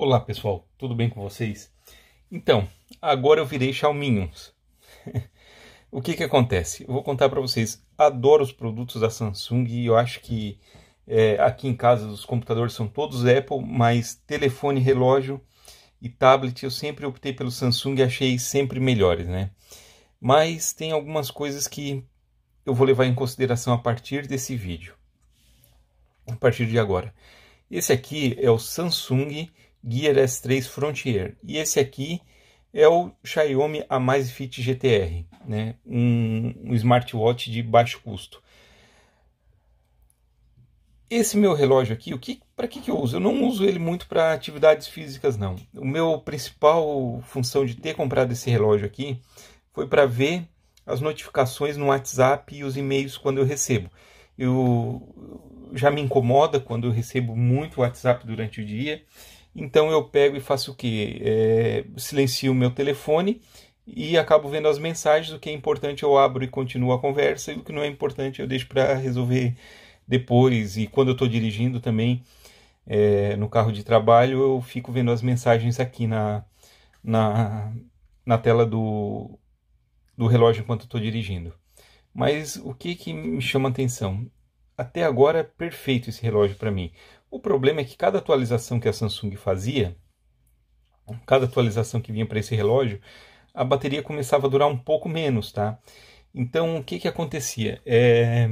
Olá pessoal, tudo bem com vocês? Então, agora eu virei Xiaominhos. o que que acontece? Eu vou contar para vocês. Adoro os produtos da Samsung e eu acho que é, aqui em casa os computadores são todos Apple, mas telefone, relógio e tablet eu sempre optei pelo Samsung e achei sempre melhores, né? Mas tem algumas coisas que eu vou levar em consideração a partir desse vídeo. A partir de agora. Esse aqui é o Samsung Gear S3 Frontier. E esse aqui é o Xiaomi Amazfit GTR, né? um, um smartwatch de baixo custo. Esse meu relógio aqui, o que, para que, que eu uso? Eu não uso ele muito para atividades físicas, não. O meu principal função de ter comprado esse relógio aqui foi para ver as notificações no WhatsApp e os e-mails quando eu recebo. Eu já me incomoda quando eu recebo muito WhatsApp durante o dia então eu pego e faço o que? É, silencio o meu telefone e acabo vendo as mensagens. O que é importante eu abro e continuo a conversa, e o que não é importante eu deixo para resolver depois. E quando eu estou dirigindo também é, no carro de trabalho, eu fico vendo as mensagens aqui na, na, na tela do, do relógio enquanto estou dirigindo. Mas o que, que me chama atenção? até agora é perfeito esse relógio para mim. O problema é que cada atualização que a Samsung fazia, cada atualização que vinha para esse relógio, a bateria começava a durar um pouco menos, tá? Então, o que que acontecia? É...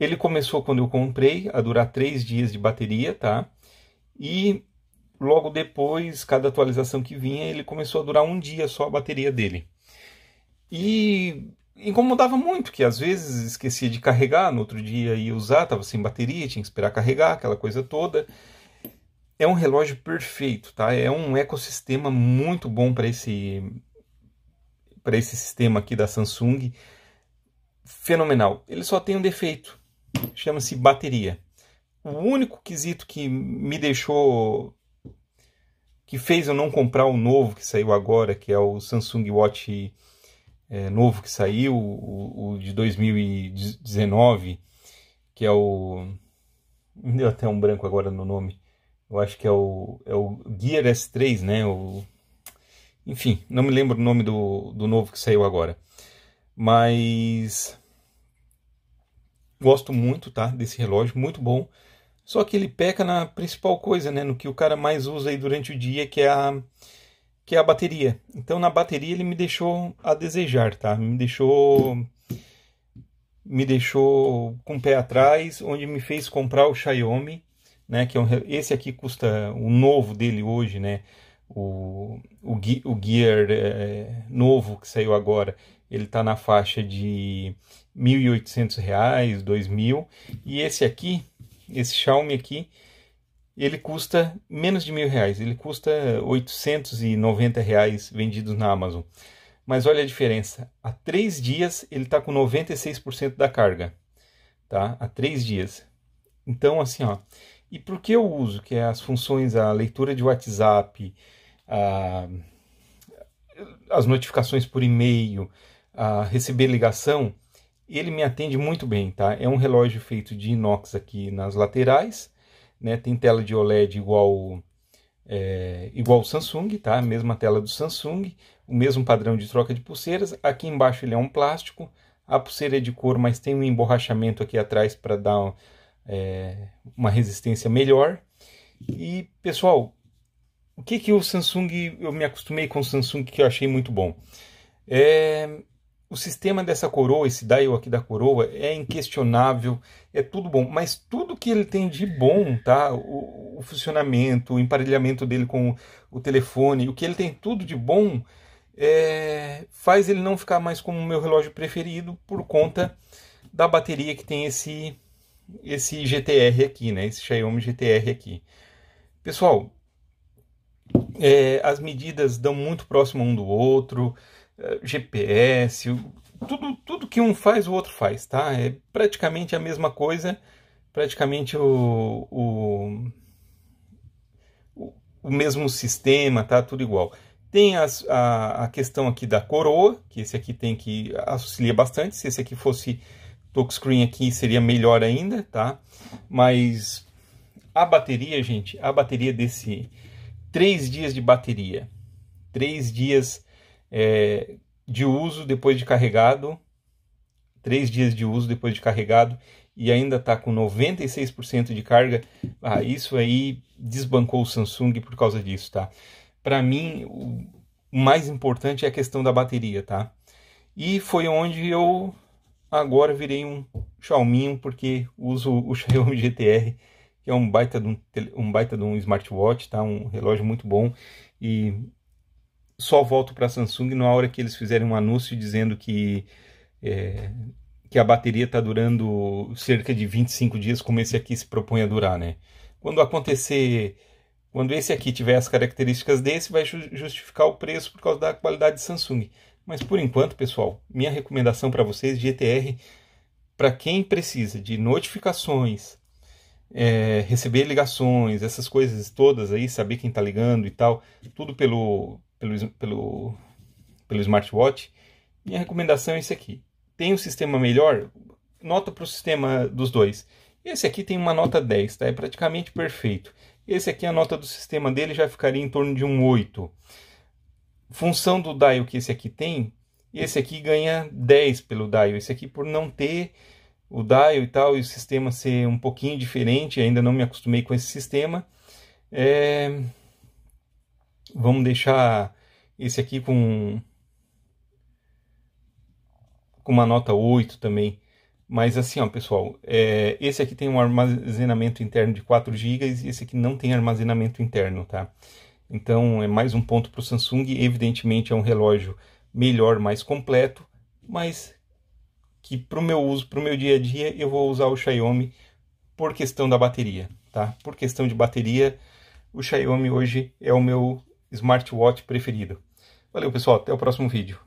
Ele começou quando eu comprei a durar três dias de bateria, tá? E logo depois, cada atualização que vinha, ele começou a durar um dia só a bateria dele. E incomodava muito, que às vezes esquecia de carregar, no outro dia ia usar, estava sem bateria, tinha que esperar carregar, aquela coisa toda. É um relógio perfeito, tá? É um ecossistema muito bom para esse para esse sistema aqui da Samsung. Fenomenal. Ele só tem um defeito, chama-se bateria. O único quesito que me deixou que fez eu não comprar o novo que saiu agora, que é o Samsung Watch é, novo que saiu, o, o, de 2019, que é o. Me deu até um branco agora no nome. Eu acho que é o, é o Gear S3, né? O, enfim, não me lembro o nome do, do novo que saiu agora. Mas. Gosto muito, tá? Desse relógio, muito bom. Só que ele peca na principal coisa, né? No que o cara mais usa aí durante o dia, que é a que é a bateria. Então na bateria ele me deixou a desejar, tá? Me deixou me deixou com o pé atrás, onde me fez comprar o Xiaomi, né, que é um, esse aqui custa o novo dele hoje, né? O, o, o Gear é, novo que saiu agora, ele tá na faixa de R$ 1.800, 2.000, e esse aqui, esse Xiaomi aqui, ele custa menos de mil reais, ele custa 890 reais vendidos na Amazon. Mas olha a diferença, há três dias ele está com 96% da carga, tá? Há três dias. Então, assim, ó, e por que eu uso? Que é as funções, a leitura de WhatsApp, a, as notificações por e-mail, a receber ligação, ele me atende muito bem, tá? É um relógio feito de inox aqui nas laterais, né? Tem tela de OLED igual é, igual o Samsung, tá? Mesma tela do Samsung, o mesmo padrão de troca de pulseiras. Aqui embaixo ele é um plástico, a pulseira é de couro, mas tem um emborrachamento aqui atrás para dar é, uma resistência melhor. E pessoal, o que que o Samsung eu me acostumei com o Samsung que eu achei muito bom? É, o sistema dessa coroa, esse dial aqui da coroa, é inquestionável, é tudo bom, mas tudo que ele tem de bom, tá? O, o funcionamento, o emparelhamento dele com o, o telefone, o que ele tem tudo de bom, é, faz ele não ficar mais como o meu relógio preferido por conta da bateria que tem esse esse GTR aqui, né? Esse Xiaomi GTR aqui. Pessoal, é, as medidas dão muito próximo um do outro. É, GPS, tudo, tudo que um faz, o outro faz, tá? É praticamente a mesma coisa, praticamente o, o, o mesmo sistema, tá? Tudo igual. Tem as, a, a questão aqui da coroa, que esse aqui tem que auxiliar bastante. Se esse aqui fosse touchscreen aqui, seria melhor ainda, tá? Mas a bateria, gente, a bateria desse... Três dias de bateria. Três dias é, de uso depois de carregado, três dias de uso depois de carregado e ainda está com 96% de carga, ah, isso aí desbancou o Samsung por causa disso, tá? Para mim, o mais importante é a questão da bateria, tá? E foi onde eu agora virei um Xiaomi, porque uso o Xiaomi GTR, que é um baita de um, um, baita de um smartwatch, tá? Um relógio muito bom e só volto para a Samsung na hora que eles fizerem um anúncio dizendo que, é, que a bateria está durando cerca de 25 dias, como esse aqui se propõe a durar, né? Quando acontecer, quando esse aqui tiver as características desse, vai justificar o preço por causa da qualidade de Samsung. Mas por enquanto, pessoal, minha recomendação para vocês de ETR, para quem precisa de notificações, é, receber ligações, essas coisas todas aí, saber quem está ligando e tal, tudo pelo pelo, pelo, pelo smartwatch, minha recomendação é esse aqui. Tem um sistema melhor? Nota para o sistema dos dois. Esse aqui tem uma nota 10, tá? É praticamente perfeito. Esse aqui, a nota do sistema dele já ficaria em torno de um 8. Função do dial que esse aqui tem, esse aqui ganha 10 pelo dial. Esse aqui, por não ter o dial e tal, e o sistema ser um pouquinho diferente, ainda não me acostumei com esse sistema. É... Vamos deixar esse aqui com, com uma nota 8 também. Mas assim, ó, pessoal, é, esse aqui tem um armazenamento interno de 4 GB e esse aqui não tem armazenamento interno, tá? Então é mais um ponto para o Samsung. Evidentemente é um relógio melhor, mais completo, mas que para o meu uso, para o meu dia a dia, eu vou usar o Xiaomi por questão da bateria, tá? Por questão de bateria, o Xiaomi hoje é o meu smartwatch preferido. Valeu, pessoal. Até o próximo vídeo.